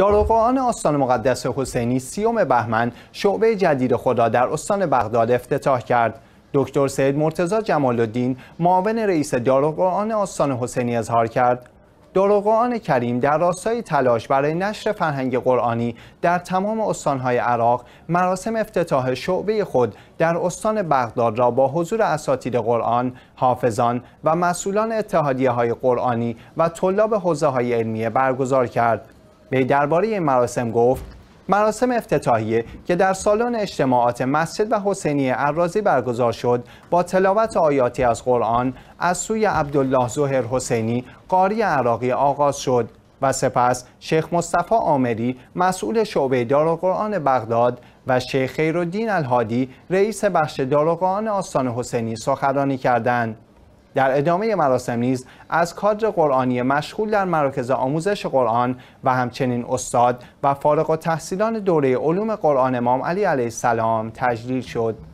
داروقعان آستان مقدس حسینی سیوم بهمن شعبه جدید خدا در استان بغداد افتتاح کرد. دکتر سید مرتزا جمال الدین معاون رئیس داروقعان آستان حسینی اظهار کرد داروقعان کریم در راستای تلاش برای نشر فرهنگ قرآنی در تمام استانهای عراق مراسم افتتاح شعبه خود در استان بغداد را با حضور اساتید قرآن، حافظان و مسئولان اتحادیه های قرآنی و طلاب حوزه های علمیه برگزار کرد. وی درباره این مراسم گفت مراسم افتتاحیه که در سالن اجتماعات مسجد و حسینی عرازی برگزار شد با تلاوت آیاتی از قرآن از سوی عبدالله زهر حسینی قاری عراقی آغاز شد و سپس شیخ مصطفی آمری مسئول شعبه دارالقرآن بغداد و شیخ خیرالدین الهادی رئیس بخش دارالقرآن آستان حسینی سخنرانی کردند در ادامه مراسم نیز از کادر قرآنی مشغول در مراکز آموزش قرآن و همچنین استاد و فارغ و تحصیلان دوره علوم قرآن امام علی علیه السلام تجلیل شد